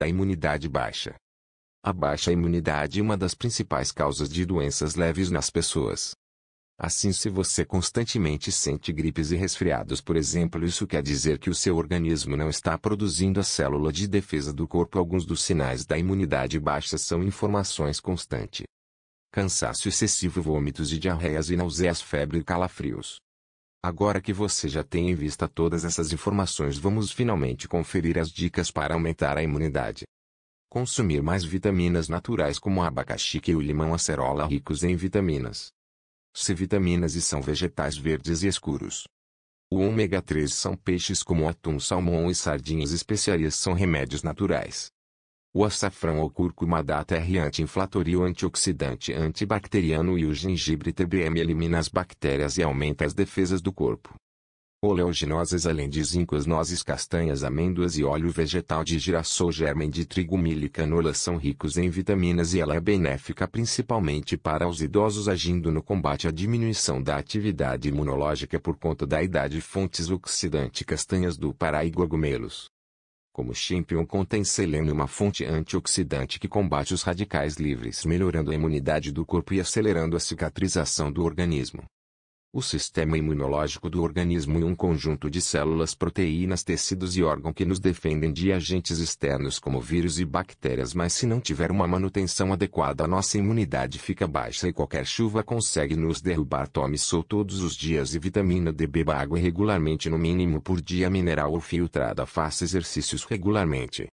da imunidade baixa. A baixa imunidade é uma das principais causas de doenças leves nas pessoas. Assim, se você constantemente sente gripes e resfriados, por exemplo, isso quer dizer que o seu organismo não está produzindo a célula de defesa do corpo. Alguns dos sinais da imunidade baixa são informações constantes. Cansaço excessivo, vômitos e diarreias e náuseas, febre e calafrios. Agora que você já tem em vista todas essas informações, vamos finalmente conferir as dicas para aumentar a imunidade. Consumir mais vitaminas naturais como abacaxi e o limão acerola ricos em vitaminas. C vitaminas e são vegetais verdes e escuros. O ômega 3 são peixes como atum, salmão e sardinhas. Especiarias são remédios naturais. O açafrão ou cúrcuma da terra é anti-inflatório antioxidante antibacteriano e o gengibre TBM elimina as bactérias e aumenta as defesas do corpo. Oleoginosas além de zinco as nozes castanhas amêndoas e óleo vegetal de girassol germen de trigo milho e canola são ricos em vitaminas e ela é benéfica principalmente para os idosos agindo no combate à diminuição da atividade imunológica por conta da idade fontes oxidante castanhas do Pará e cogumelos. Como chimpion contém selênio uma fonte antioxidante que combate os radicais livres melhorando a imunidade do corpo e acelerando a cicatrização do organismo. O sistema imunológico do organismo e um conjunto de células, proteínas, tecidos e órgãos que nos defendem de agentes externos como vírus e bactérias, mas se não tiver uma manutenção adequada, a nossa imunidade fica baixa e qualquer chuva consegue nos derrubar. Tome sol todos os dias e vitamina D, beba água regularmente, no mínimo por dia, mineral ou filtrada, faça exercícios regularmente.